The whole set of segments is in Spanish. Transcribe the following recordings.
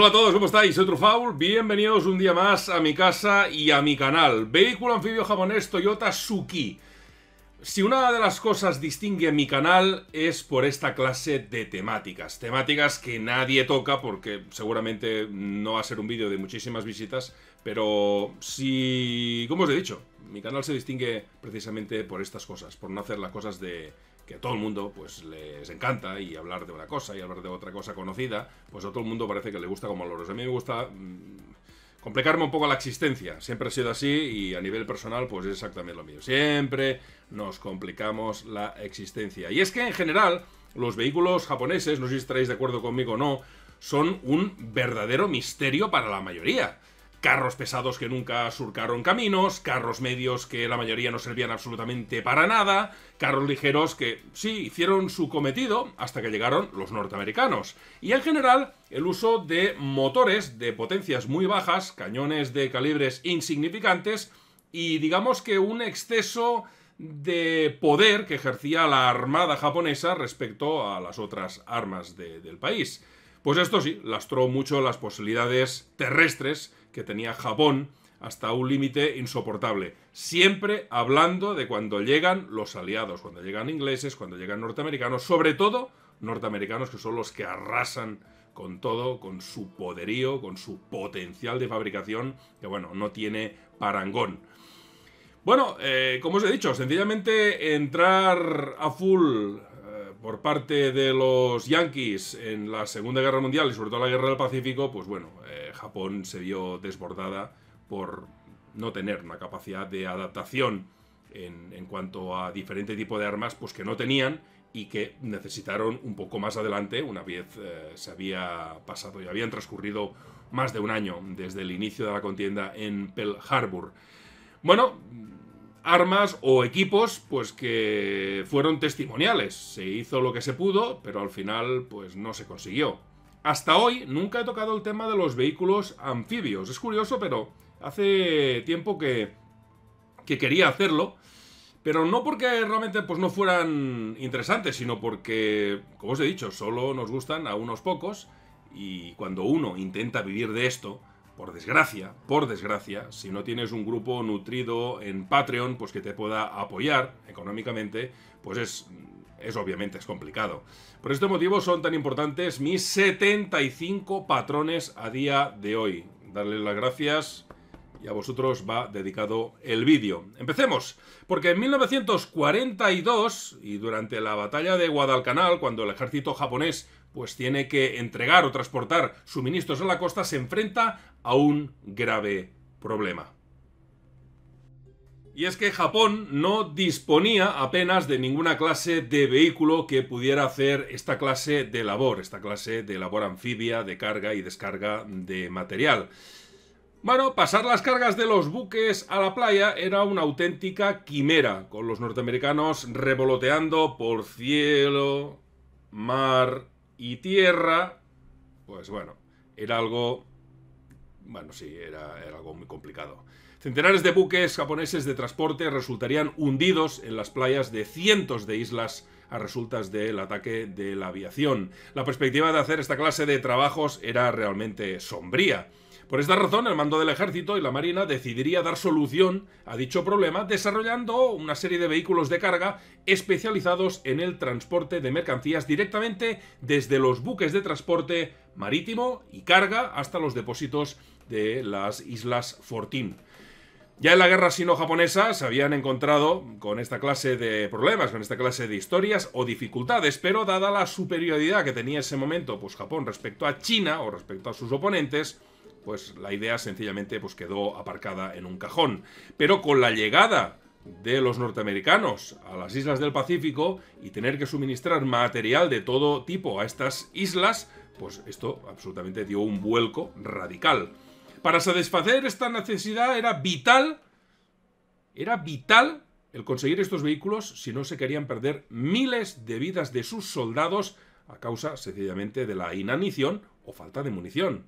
hola a todos, ¿cómo estáis? Soy Trufaul, bienvenidos un día más a mi casa y a mi canal. Vehículo anfibio japonés Toyota Suki. Si una de las cosas distingue a mi canal es por esta clase de temáticas. Temáticas que nadie toca porque seguramente no va a ser un vídeo de muchísimas visitas, pero si... como os he dicho, mi canal se distingue precisamente por estas cosas, por no hacer las cosas de que a todo el mundo pues les encanta y hablar de una cosa y hablar de otra cosa conocida, pues a todo el mundo parece que le gusta como a los. A mí me gusta mm, complicarme un poco la existencia, siempre ha sido así y a nivel personal pues es exactamente lo mío. Siempre nos complicamos la existencia. Y es que en general los vehículos japoneses, no sé si estaréis de acuerdo conmigo o no, son un verdadero misterio para la mayoría carros pesados que nunca surcaron caminos, carros medios que la mayoría no servían absolutamente para nada, carros ligeros que sí hicieron su cometido hasta que llegaron los norteamericanos. Y en general, el uso de motores de potencias muy bajas, cañones de calibres insignificantes y digamos que un exceso de poder que ejercía la armada japonesa respecto a las otras armas del país. Pues esto sí, lastró mucho las posibilidades terrestres que tenía Japón hasta un límite insoportable. Siempre hablando de cuando llegan los aliados, cuando llegan ingleses, cuando llegan norteamericanos, sobre todo norteamericanos que son los que arrasan con todo, con su poderío, con su potencial de fabricación, que bueno, no tiene parangón. Bueno, eh, como os he dicho, sencillamente entrar a full por parte de los Yankees en la Segunda Guerra Mundial y sobre todo la Guerra del Pacífico, pues bueno, eh, Japón se vio desbordada por no tener una capacidad de adaptación en, cuanto a diferente tipo de armas, pues que no tenían y que necesitaron un poco más adelante, una vez eh, se había pasado y habían transcurrido más de un año desde el inicio de la contienda en Pearl Harbor. Bueno, armas o equipos pues que fueron testimoniales. Se hizo lo que se pudo, pero al final pues no se consiguió. Hasta hoy nunca he tocado el tema de los vehículos anfibios. Es curioso, pero hace tiempo que, que quería hacerlo. Pero no porque realmente pues, no fueran interesantes, sino porque, como os he dicho, solo nos gustan a unos pocos. Y cuando uno intenta vivir de esto, por desgracia, por desgracia, si no tienes un grupo nutrido en Patreon, pues que te pueda apoyar económicamente, pues es, es obviamente es complicado. Por este motivo son tan importantes mis 75 patrones a día de hoy. Darles las gracias y a vosotros va dedicado el vídeo. Empecemos, porque en 1942 y durante la batalla de Guadalcanal, cuando el ejército japonés pues tiene que entregar o transportar suministros a la costa, se enfrenta a un grave problema. Y es que Japón no disponía apenas de ninguna clase de vehículo que pudiera hacer esta clase de labor, esta clase de labor anfibia, de carga y descarga de material. Bueno, pasar las cargas de los buques a la playa era una auténtica quimera, con los norteamericanos revoloteando por cielo, mar y tierra. Pues bueno, era algo bueno, sí, era, algo muy complicado. Centenares de buques japoneses de transporte resultarían hundidos en las playas de cientos de islas a resultas del ataque de la aviación. La perspectiva de hacer esta clase de trabajos era realmente sombría. Por esta razón, el mando del ejército y la marina decidiría dar solución a dicho problema desarrollando una serie de vehículos de carga especializados en el transporte de mercancías directamente desde los buques de transporte marítimo y carga hasta los depósitos de las Islas Fortín. Ya en la guerra sino-japonesa se habían encontrado con esta clase de problemas, con esta clase de historias o dificultades, pero dada la superioridad que tenía ese momento pues, Japón respecto a China o respecto a sus oponentes, pues la idea sencillamente pues, quedó aparcada en un cajón. Pero con la llegada de los norteamericanos a las islas del Pacífico y tener que suministrar material de todo tipo a estas islas, pues esto absolutamente dio un vuelco radical. Para satisfacer esta necesidad era vital, era vital el conseguir estos vehículos si no se querían perder miles de vidas de sus soldados a causa sencillamente de la inanición o falta de munición.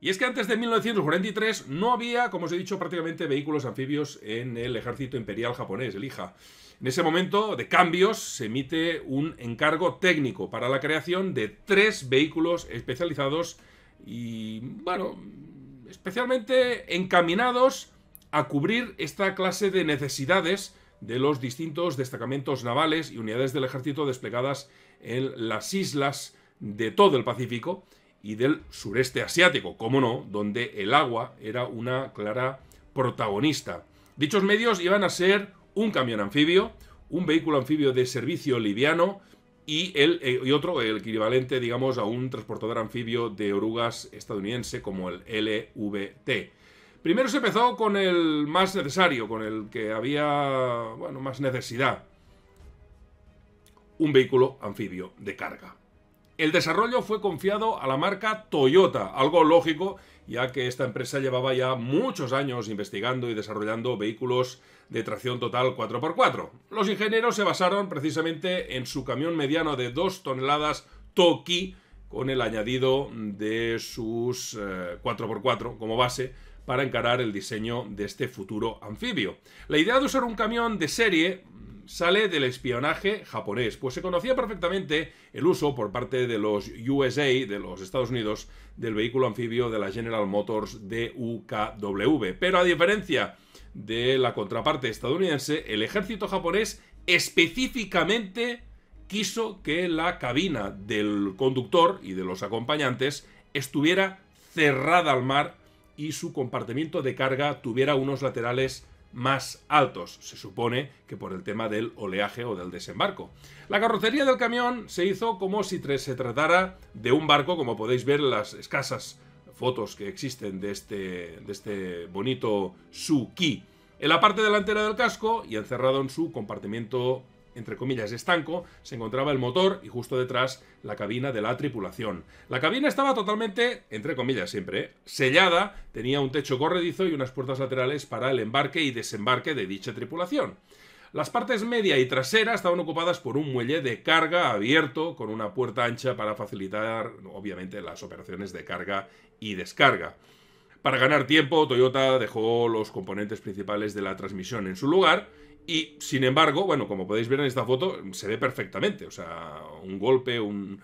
Y es que antes de 1943 no había, como os he dicho, prácticamente vehículos anfibios en el ejército imperial japonés, el En ese momento de cambios se emite un encargo técnico para la creación de tres vehículos especializados y, bueno, especialmente encaminados a cubrir esta clase de necesidades de los distintos destacamentos navales y unidades del ejército desplegadas en las islas de todo el Pacífico y del sureste asiático, como no, donde el agua era una clara protagonista. Dichos medios iban a ser un camión anfibio, un vehículo anfibio de servicio liviano, eh, y, otro, el equivalente, digamos, a un transportador anfibio de orugas estadounidense como el LVT. Primero se empezó con el más necesario, con el que había, bueno, más necesidad. Un vehículo anfibio de carga. El desarrollo fue confiado a la marca Toyota, algo lógico ya que esta empresa llevaba ya muchos años investigando y desarrollando vehículos de tracción total 4x4. Los ingenieros se basaron precisamente en su camión mediano de 2 toneladas Toki, con el añadido de sus 4x4 eh, como base, para encarar el diseño de este futuro anfibio. La idea de usar un camión de serie sale del espionaje japonés, pues se conocía perfectamente el uso por parte de los USA, de los Estados Unidos, del vehículo anfibio de la General Motors DUKW. Pero a diferencia de la contraparte estadounidense, el ejército japonés específicamente quiso que la cabina del conductor y de los acompañantes estuviera cerrada al mar y su compartimiento de carga tuviera unos laterales más altos, se supone que por el tema del oleaje o del desembarco. La carrocería del camión se hizo como si se tratara de un barco, como podéis ver en las escasas fotos que existen de este, de este bonito Suki. En la parte delantera del casco y encerrado en su compartimiento entre comillas, estanco, se encontraba el motor y justo detrás la cabina de la tripulación. La cabina estaba totalmente, entre comillas siempre, ¿eh? sellada, tenía un techo corredizo y unas puertas laterales para el embarque y desembarque de dicha tripulación. Las partes media y trasera estaban ocupadas por un muelle de carga abierto con una puerta ancha para facilitar, obviamente, las operaciones de carga y descarga. Para ganar tiempo, Toyota dejó los componentes principales de la transmisión en su lugar y sin embargo, bueno, como podéis ver en esta foto, se ve perfectamente. O sea, un golpe, un,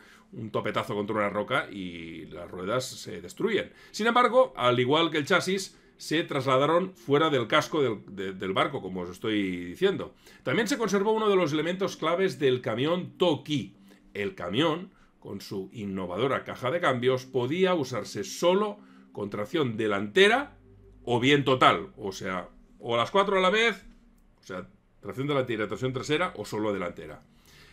topetazo contra una roca y las ruedas se destruyen. Sin embargo, al igual que el chasis, se trasladaron fuera del casco del, del, barco, como os estoy diciendo. También se conservó uno de los elementos claves del camión Toki. El camión, con su innovadora caja de cambios, podía usarse solo con tracción delantera o bien total, o sea, o las cuatro a la vez, o sea, tracción la la tracción trasera o solo delantera.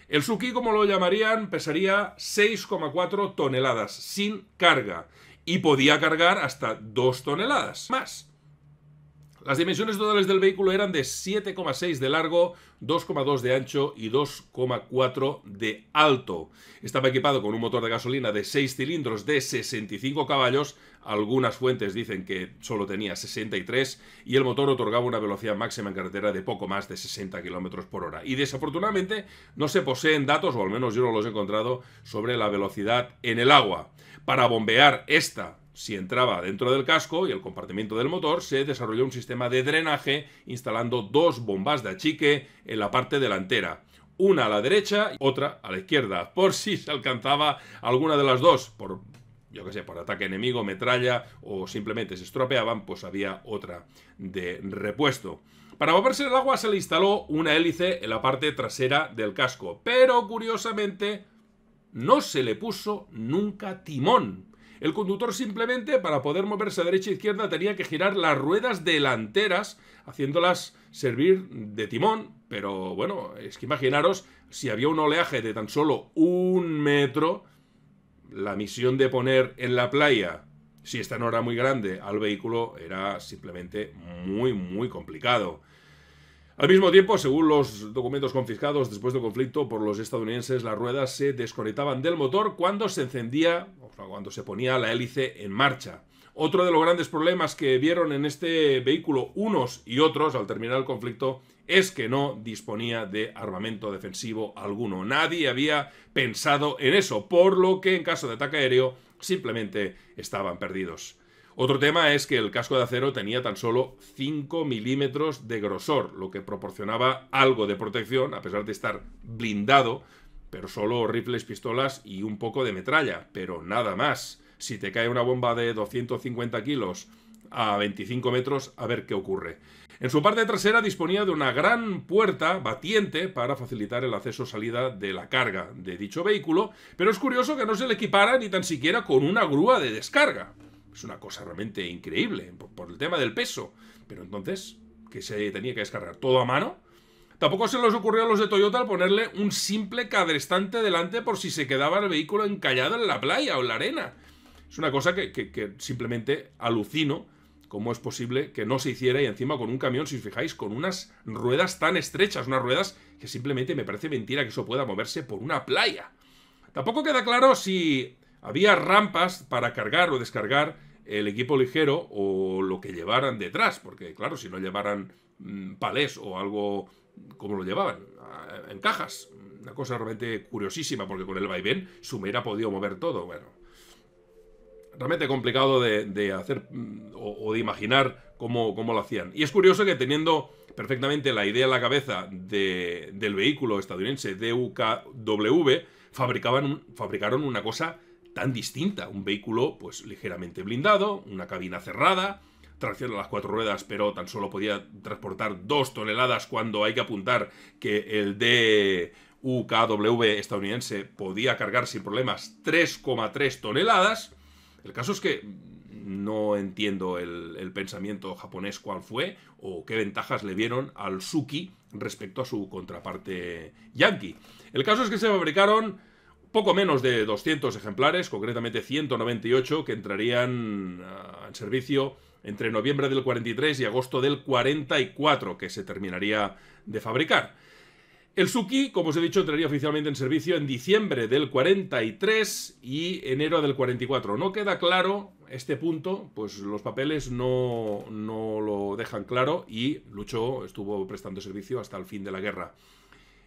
El Suki, como lo llamarían, pesaría 6,4 toneladas sin carga y podía cargar hasta 2 toneladas más. Las dimensiones totales del vehículo eran de 7,6 de largo, 2,2 de ancho y 2,4 de alto. Estaba equipado con un motor de gasolina de 6 cilindros de 65 caballos algunas fuentes dicen que solo tenía 63 y el motor otorgaba una velocidad máxima en carretera de poco más de 60 km por hora. Y desafortunadamente no se poseen datos, o al menos yo no los he encontrado, sobre la velocidad en el agua. Para bombear esta si entraba dentro del casco y el compartimiento del motor, se desarrolló un sistema de drenaje instalando dos bombas de achique en la parte delantera. Una a la derecha y otra a la izquierda, por si se alcanzaba alguna de las dos, por yo qué sé, por ataque enemigo, metralla o simplemente se estropeaban, pues había otra de repuesto. Para moverse el agua se le instaló una hélice en la parte trasera del casco, pero curiosamente no se le puso nunca timón. El conductor simplemente para poder moverse a derecha e izquierda tenía que girar las ruedas delanteras, haciéndolas servir de timón, pero bueno, es que imaginaros si había un oleaje de tan solo un metro, la misión de poner en la playa, si esta no era muy grande, al vehículo era simplemente muy, muy complicado. Al mismo tiempo, según los documentos confiscados después del conflicto por los estadounidenses, las ruedas se desconectaban del motor cuando se encendía, o cuando se ponía la hélice en marcha. Otro de los grandes problemas que vieron en este vehículo unos y otros al terminar el conflicto es que no disponía de armamento defensivo alguno. Nadie había pensado en eso, por lo que en caso de ataque aéreo simplemente estaban perdidos. Otro tema es que el casco de acero tenía tan solo 5 milímetros de grosor, lo que proporcionaba algo de protección, a pesar de estar blindado, pero solo rifles, pistolas y un poco de metralla, pero nada más si te cae una bomba de 250 kilos a 25 metros, a ver qué ocurre. En su parte trasera disponía de una gran puerta batiente para facilitar el acceso salida de la carga de dicho vehículo, pero es curioso que no se le equipara ni tan siquiera con una grúa de descarga. Es una cosa realmente increíble por el tema del peso. Pero entonces, que se tenía que descargar todo a mano. Tampoco se les ocurrió a los de Toyota al ponerle un simple cadrestante delante por si se quedaba el vehículo encallado en la playa o en la arena. Es una cosa que, simplemente alucino cómo es posible que no se hiciera y encima con un camión, si os fijáis, con unas ruedas tan estrechas, unas ruedas que simplemente me parece mentira que eso pueda moverse por una playa. Tampoco queda claro si había rampas para cargar o descargar el equipo ligero o lo que llevaran detrás, porque claro, si no llevaran mm, palés o algo como lo llevaban, en cajas. Una cosa realmente curiosísima, porque con el vaivén Sumera podía mover todo. Bueno, realmente complicado de, hacer mm, o, de imaginar cómo, lo hacían. Y es curioso que teniendo perfectamente la idea en la cabeza del vehículo estadounidense DUKW, fabricaban, fabricaron una cosa tan distinta. Un vehículo pues ligeramente blindado, una cabina cerrada, tracción a las cuatro ruedas, pero tan solo podía transportar dos toneladas cuando hay que apuntar que el DUKW estadounidense podía cargar sin problemas 3,3 toneladas. El caso es que no entiendo el, pensamiento japonés cuál fue o qué ventajas le dieron al Suki respecto a su contraparte yankee. El caso es que se fabricaron poco menos de 200 ejemplares, concretamente 198, que entrarían ah, en servicio entre noviembre del 43 y agosto del 44, que se terminaría de fabricar. El Suki, como os he dicho, entraría oficialmente en servicio en diciembre del 43 y enero del 44. No queda claro este punto, pues los papeles no, no lo dejan claro y luchó estuvo prestando servicio hasta el fin de la guerra.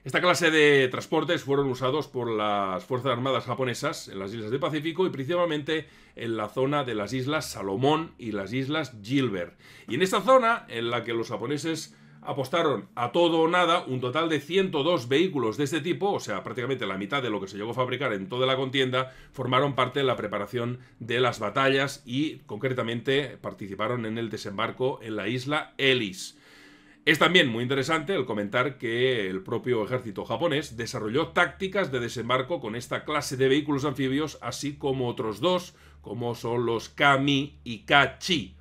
Esta clase de transportes fueron usados por las Fuerzas Armadas japonesas en las islas del Pacífico y principalmente en la zona de las islas Salomón y las islas Gilbert. Y en esta zona, en la que los japoneses apostaron a todo o nada un total de 102 vehículos de este tipo, o sea, prácticamente la mitad de lo que se llegó a fabricar en toda la contienda, formaron parte de la preparación de las batallas y concretamente participaron en el desembarco en la isla Ellis. Es también muy interesante el comentar que el propio ejército japonés desarrolló tácticas de desembarco con esta clase de vehículos anfibios, así como otros dos, como son los Kami y Kachi.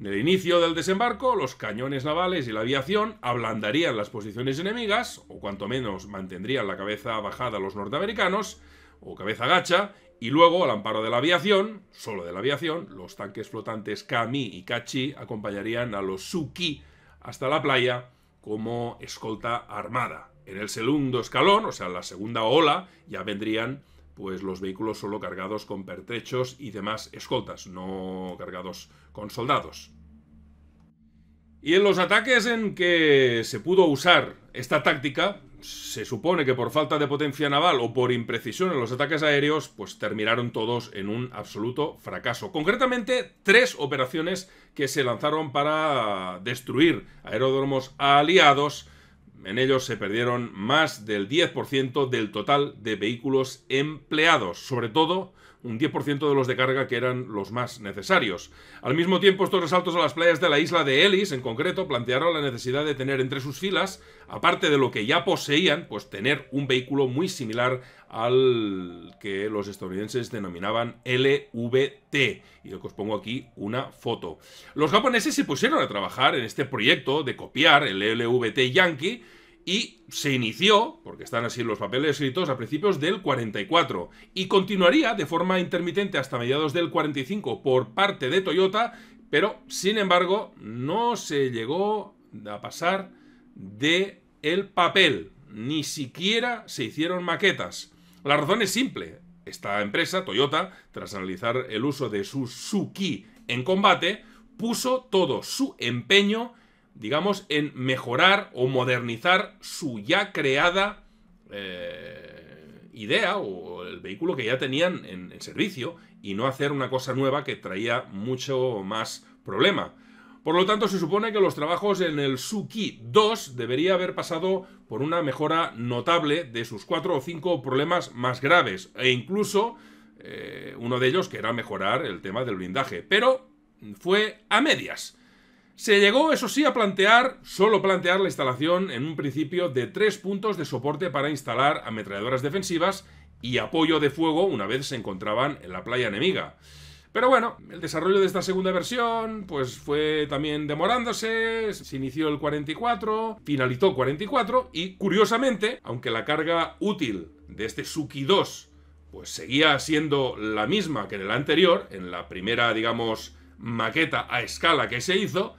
En el inicio del desembarco, los cañones navales y la aviación ablandarían las posiciones enemigas, o cuanto menos mantendrían la cabeza bajada a los norteamericanos, o cabeza gacha, y luego, al amparo de la aviación, solo de la aviación, los tanques flotantes Kami y Kachi acompañarían a los Suki hasta la playa como escolta armada. En el segundo escalón, o sea, la segunda ola, ya vendrían pues los vehículos solo cargados con pertrechos y demás escoltas, no cargados con soldados. Y en los ataques en que se pudo usar esta táctica, se supone que por falta de potencia naval o por imprecisión en los ataques aéreos, pues terminaron todos en un absoluto fracaso. Concretamente, tres operaciones que se lanzaron para destruir aeródromos aliados en ellos se perdieron más del 10% del total de vehículos empleados, sobre todo un 10% de los de carga que eran los más necesarios. Al mismo tiempo, estos resaltos a las playas de la isla de Ellis, en concreto, plantearon la necesidad de tener entre sus filas, aparte de lo que ya poseían, pues tener un vehículo muy similar al que los estadounidenses denominaban LVT. Y lo os pongo aquí una foto. Los japoneses se pusieron a trabajar en este proyecto de copiar el LVT Yankee, y se inició, porque están así los papeles escritos, a principios del 44 y continuaría de forma intermitente hasta mediados del 45 por parte de Toyota, pero sin embargo no se llegó a pasar de el papel, ni siquiera se hicieron maquetas. La razón es simple, esta empresa, Toyota, tras analizar el uso de su Suki en combate, puso todo su empeño digamos, en mejorar o modernizar su ya creada eh, idea o el vehículo que ya tenían en, servicio y no hacer una cosa nueva que traía mucho más problema. Por lo tanto, se supone que los trabajos en el Suki 2 debería haber pasado por una mejora notable de sus cuatro o cinco problemas más graves, e incluso eh, uno de ellos que era mejorar el tema del blindaje, pero fue a medias. Se llegó, eso sí, a plantear, solo plantear la instalación en un principio de tres puntos de soporte para instalar ametralladoras defensivas y apoyo de fuego una vez se encontraban en la playa enemiga. Pero bueno, el desarrollo de esta segunda versión pues fue también demorándose, se inició el 44, finalizó 44 y curiosamente, aunque la carga útil de este Suki 2 pues seguía siendo la misma que en el anterior, en la primera digamos maqueta a escala que se hizo,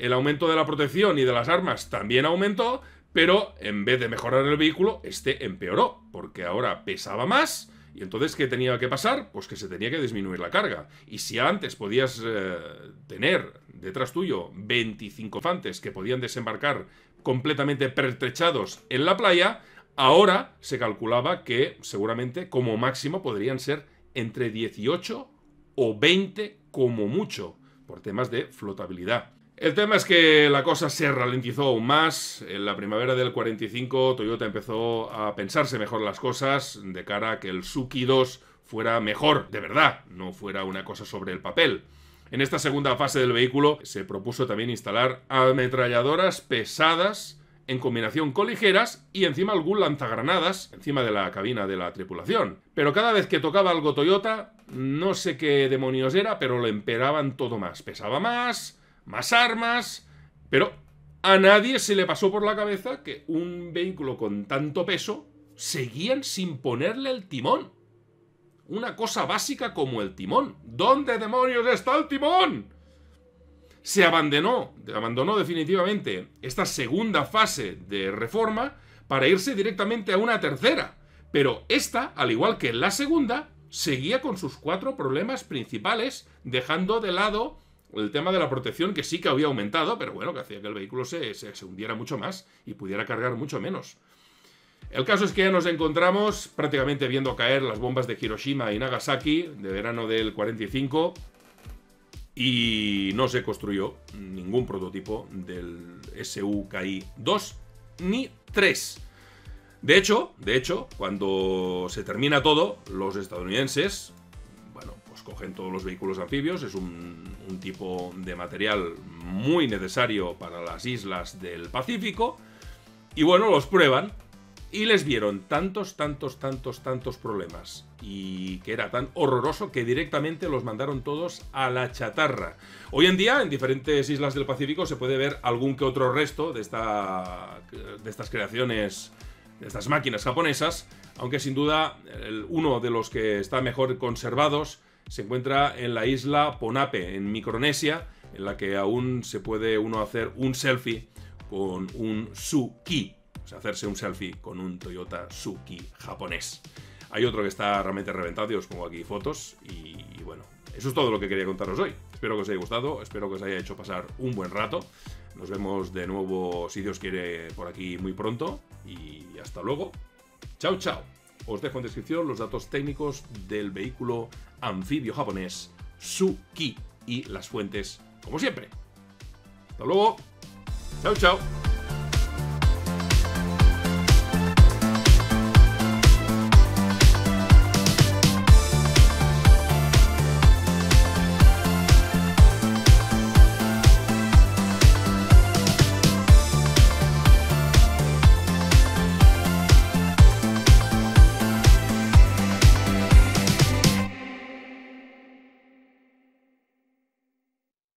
el aumento de la protección y de las armas también aumentó, pero en vez de mejorar el vehículo, este empeoró, porque ahora pesaba más. Y entonces, ¿qué tenía que pasar? Pues que se tenía que disminuir la carga. Y si antes podías eh, tener detrás tuyo 25 fantes que podían desembarcar completamente pertrechados en la playa, ahora se calculaba que seguramente como máximo podrían ser entre 18 o 20 como mucho, por temas de flotabilidad. El tema es que la cosa se ralentizó aún más. En la primavera del 45 Toyota empezó a pensarse mejor las cosas de cara a que el Suki 2 fuera mejor, de verdad, no fuera una cosa sobre el papel. En esta segunda fase del vehículo se propuso también instalar ametralladoras pesadas en combinación con ligeras y encima algún lanzagranadas encima de la cabina de la tripulación. Pero cada vez que tocaba algo Toyota, no sé qué demonios era, pero lo emperaban todo más. Pesaba más, más armas, pero a nadie se le pasó por la cabeza que un vehículo con tanto peso seguían sin ponerle el timón. Una cosa básica como el timón. ¿Dónde demonios está el timón? Se abandonó, abandonó definitivamente esta segunda fase de reforma para irse directamente a una tercera. Pero esta, al igual que la segunda, seguía con sus cuatro problemas principales, dejando de lado el tema de la protección que sí que había aumentado, pero bueno, que hacía que el vehículo se, hundiera mucho más y pudiera cargar mucho menos. El caso es que ya nos encontramos prácticamente viendo caer las bombas de Hiroshima y Nagasaki de verano del 45 y no se construyó ningún prototipo del SUKI 2 ni 3. De hecho, de hecho, cuando se termina todo, los estadounidenses cogen todos los vehículos anfibios, es un, tipo de material muy necesario para las islas del Pacífico, y bueno, los prueban, y les vieron tantos, tantos, tantos, tantos problemas y que era tan horroroso que directamente los mandaron todos a la chatarra. Hoy en día en diferentes islas del Pacífico se puede ver algún que otro resto de, esta, de estas creaciones, de estas máquinas japonesas, aunque sin duda uno de los que está mejor conservados se encuentra en la isla Ponape, en Micronesia, en la que aún se puede uno hacer un selfie con un Suki, o sea, hacerse un selfie con un Toyota Suki japonés. Hay otro que está realmente reventado y os pongo aquí fotos y, bueno, eso es todo lo que quería contaros hoy. Espero que os haya gustado, espero que os haya hecho pasar un buen rato. Nos vemos de nuevo, si Dios quiere, por aquí muy pronto. Y hasta luego. Chao, chao. Os dejo en descripción los datos técnicos del vehículo anfibio japonés Suki y las fuentes, como siempre. Hasta luego. Chao, chao.